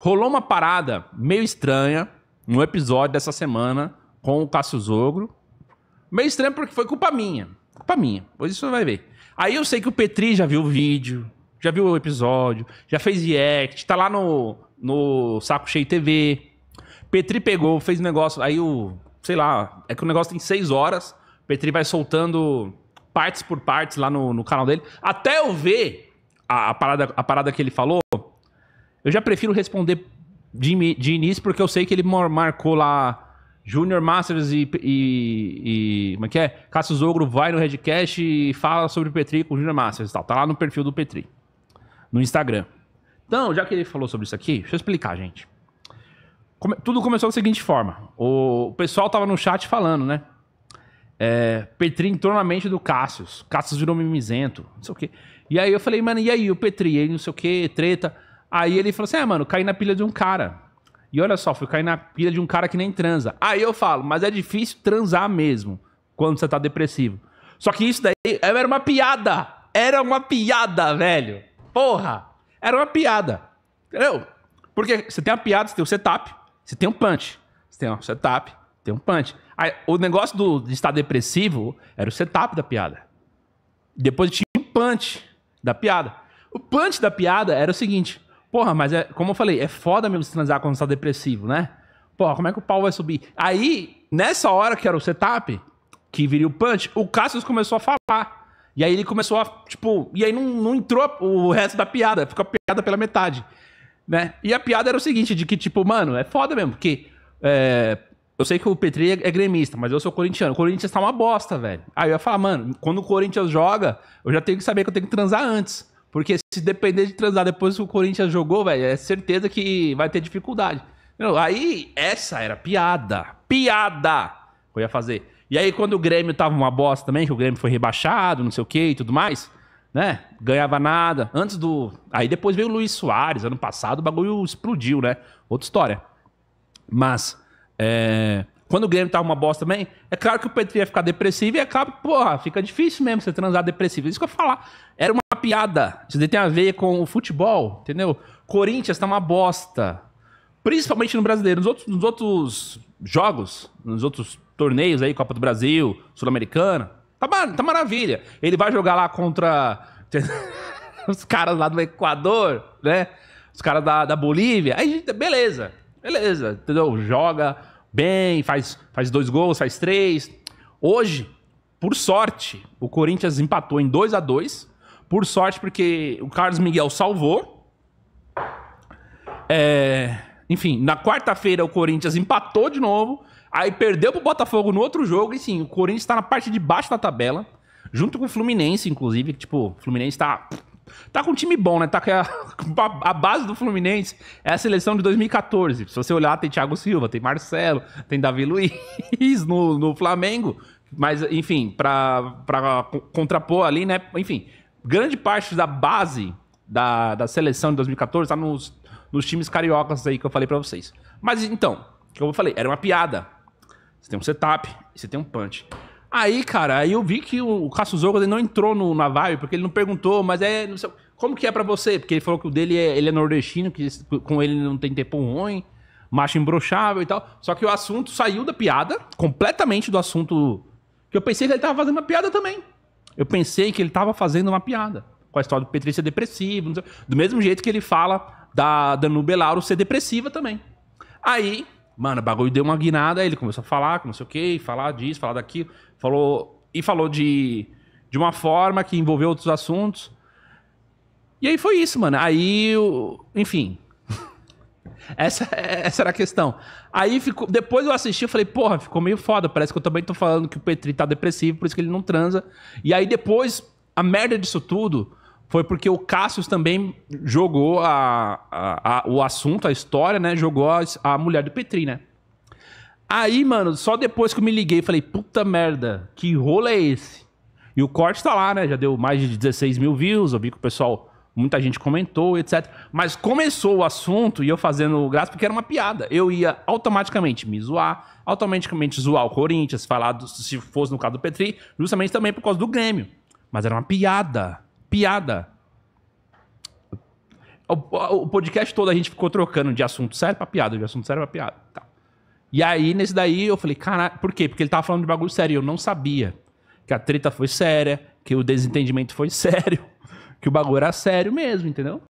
Rolou uma parada meio estranha no episódio dessa semana com o Cássio Zogro. Meio estranho porque foi culpa minha. Culpa minha. Pois isso vai ver. Aí eu sei que o Petri já viu o vídeo, já viu o episódio, já fez react, tá lá no, no Saco Cheio TV. Petri pegou, fez negócio. Aí o. Sei lá, é que o negócio tem seis horas. Petri vai soltando partes por partes lá no, no canal dele. Até eu ver a, a, parada, a parada que ele falou. Eu já prefiro responder de, de início, porque eu sei que ele marcou lá Junior Masters e, e, e, Como é que é? Cassius Ogro vai no Redcast e fala sobre o Petri com o Junior Masters e tal. Tá lá no perfil do Petri. No Instagram. Então, já que ele falou sobre isso aqui, deixa eu explicar, gente. Come, tudo começou da seguinte forma. O, o, pessoal tava no chat falando, né? É, Petri entrou na mente do Cassius. Cassius virou mimizento, não sei o quê. E aí eu falei, mano, e aí o Petri? Ele não sei o quê, treta. Aí ele falou assim: é, mano, caí na pilha de um cara. E olha só, fui cair na pilha de um cara que nem transa. Aí eu falo, mas é difícil transar mesmo quando você tá depressivo. Só que isso daí era uma piada. Era uma piada, velho. Porra! Era uma piada. Entendeu? Porque você tem a piada, você tem o setup, você tem um punch. Você tem um setup, tem um punch. Aí, o negócio do, de estar depressivo era o setup da piada. Depois tinha o punch da piada. O punch da piada era o seguinte: Porra, mas é, como eu falei, é foda mesmo se transar quando você tá depressivo, né? Porra, como é que o pau vai subir? Aí, nessa hora que era o setup, que viria o punch, o Cassius começou a falar. E aí ele começou a, tipo, e aí não, não entrou o resto da piada, ficou a piada pela metade, né? E a piada era o seguinte, de que, tipo, mano, é foda mesmo, porque é, eu sei que o Petri é, é gremista, mas eu sou corintiano. O Corinthians tá uma bosta, velho. Aí eu ia falar, mano, quando o Corinthians joga, eu já tenho que saber que eu tenho que transar antes. Porque se depender de transar depois que o Corinthians jogou, velho, é certeza que vai ter dificuldade. Aí, essa era piada. Piada! eu ia fazer. E aí, quando o Grêmio tava uma bosta também, que o Grêmio foi rebaixado, não sei o que e tudo mais, né? Ganhava nada. Antes do. Aí depois veio o Luiz Soares, ano passado, o bagulho explodiu, né? Outra história. Mas. É... Quando o Grêmio tava uma bosta também, é claro que o Petri ia ficar depressivo e é claro, porra, fica difícil mesmo você transar depressivo. Isso que eu ia falar. Era uma piada. Isso daí tem a ver com o futebol, entendeu? Corinthians tá uma bosta. Principalmente no brasileiro. Nos outros, nos outros jogos, nos outros torneios aí, Copa do Brasil, Sul-Americana, tá, tá maravilha. Ele vai jogar lá contra os caras lá do Equador, né? Os caras da, da Bolívia. Aí, beleza, beleza, entendeu? Joga bem, faz, faz dois gols, faz três. Hoje, por sorte, o Corinthians empatou em 2 a 2 por sorte, porque o Carlos Miguel salvou. É, enfim, na quarta-feira o Corinthians empatou de novo. Aí perdeu pro Botafogo no outro jogo. E sim, o Corinthians tá na parte de baixo da tabela. Junto com o Fluminense, inclusive. Que, tipo, o Fluminense tá. Tá com um time bom, né? Tá com a, a, base do Fluminense é a seleção de 2014. Se você olhar, tem Thiago Silva, tem Marcelo, tem Davi Luiz no, no Flamengo. Mas, enfim, pra, pra contrapor ali, né? Enfim, grande parte da base da, da seleção de 2014 está nos, nos times cariocas aí que eu falei para vocês. Mas então, que eu falei, era uma piada. Você tem um setup, você tem um punch. Aí, cara, aí eu vi que o Cassius Ogo não entrou no, na vibe, porque ele não perguntou, mas é. Sei, como que é para você? Porque ele falou que o dele é, ele é nordestino, que com ele não tem tempo ruim, macho embroxável e tal. Só que o assunto saiu da piada, completamente do assunto. Que eu pensei que ele tava fazendo uma piada também. Eu pensei que ele estava fazendo uma piada com a história do Petri ser depressivo. do mesmo jeito que ele fala da Danube Lauro ser depressiva também. Aí, mano, o bagulho deu uma guinada, ele começou a falar, não sei o quê, falar disso, falar daquilo. Falou, e falou de, de uma forma que envolveu outros assuntos. E aí foi isso, mano. Aí, enfim, essa, essa era a questão. Aí ficou, depois eu assisti e falei, porra, ficou meio foda. Parece que eu também tô falando que o Petri tá depressivo, por isso que ele não transa. E aí depois, a merda disso tudo foi porque o Cassius também jogou a, a, a o assunto, a história, né? Jogou a, a mulher do Petri, né? Aí, mano, só depois que eu me liguei, falei, puta merda, que rolo é esse? E o corte tá lá, né? Já deu mais de 16 mil views. Eu vi que o pessoal muita gente comentou, etc. Mas começou o assunto e eu fazendo graça porque era uma piada. Eu ia automaticamente me zoar, automaticamente zoar o Corinthians, falar do, se fosse no caso do Petri, justamente também por causa do Grêmio. Mas era uma piada. Piada. O, o podcast todo a gente ficou trocando de assunto sério pra piada, de assunto sério pra piada. Tá. E aí, nesse daí, eu falei, caralho, por quê? Porque ele tava falando de bagulho sério, eu não sabia. Que a treta foi séria, que o desentendimento foi sério que o bagulho era sério mesmo, entendeu?